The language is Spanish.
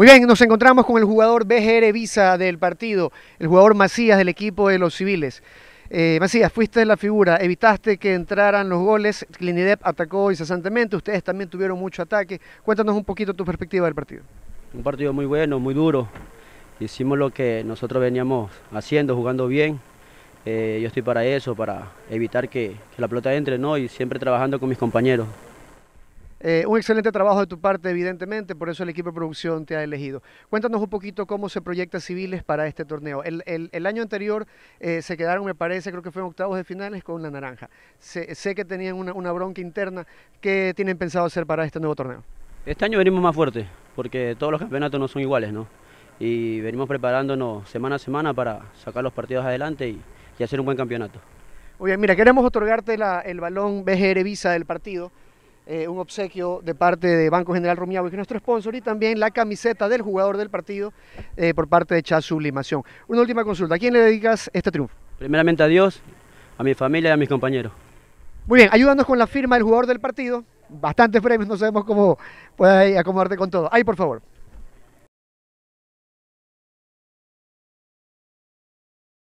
Muy bien, nos encontramos con el jugador BGR Visa del partido, el jugador Macías del equipo de los civiles. Eh, Macías, fuiste la figura, evitaste que entraran los goles, Clinidep atacó incesantemente, ustedes también tuvieron mucho ataque. Cuéntanos un poquito tu perspectiva del partido. Un partido muy bueno, muy duro. Hicimos lo que nosotros veníamos haciendo, jugando bien. Eh, yo estoy para eso, para evitar que, que la pelota entre, ¿no? Y siempre trabajando con mis compañeros. Eh, un excelente trabajo de tu parte, evidentemente, por eso el equipo de producción te ha elegido. Cuéntanos un poquito cómo se proyecta Civiles para este torneo. El, año anterior eh, se quedaron, me parece, creo que fue en octavos de finales con la naranja. sé que tenían una, bronca interna. ¿Qué tienen pensado hacer para este nuevo torneo? Este año venimos más fuertes, porque todos los campeonatos no son iguales, ¿no? Y venimos preparándonos semana a semana para sacar los partidos adelante y, hacer un buen campeonato. Oye, mira, queremos otorgarte el balón BGR Visa del partido. Eh, un obsequio de parte de Banco General Rumiago, que es nuestro sponsor, y también la camiseta del jugador del partido eh, por parte de Chaz Sublimación. Una última consulta, ¿a quién le dedicas este triunfo? Primeramente a Dios, a mi familia y a mis compañeros. Muy bien, ayúdanos con la firma del jugador del partido. Bastantes premios, no sabemos cómo puedas acomodarte con todo. Ahí, por favor.